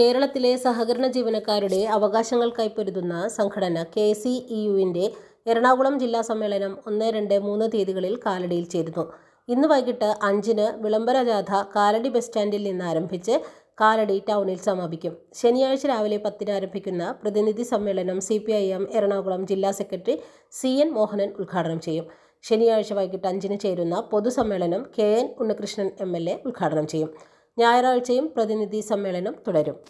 കേരളത്തിലെ സഹകരണ ജീവനക്കാരുടെ അവകാശങ്ങൾക്കായി പൊരുതുന്ന സംഘടന കെ സി ഇ യുവിൻ്റെ എറണാകുളം ജില്ലാ സമ്മേളനം ഒന്ന് രണ്ട് മൂന്ന് തീയതികളിൽ കാലടിയിൽ ചേരുന്നു ഇന്ന് വൈകിട്ട് അഞ്ചിന് വിളംബര ജാഥ കാലടി ബസ് സ്റ്റാൻഡിൽ നിന്ന് ആരംഭിച്ച് കാലടി ടൗണിൽ സമാപിക്കും ശനിയാഴ്ച രാവിലെ പത്തിന് ആരംഭിക്കുന്ന പ്രതിനിധി സമ്മേളനം C P I M Ernakulam ജില്ലാ സെക്രട്ടറി സി എൻ മോഹനൻ ഉദ്ഘാടനം ചെയ്യും ശനിയാഴ്ച വൈകിട്ട് അഞ്ചിന് ചേരുന്ന പൊതുസമ്മേളനം K N Unnikrishnan M L A ഉദ്ഘാടനം ചെയ്യും ഞായറാഴ്ചയും പ്രതിനിധി സമ്മേളനം തുടരും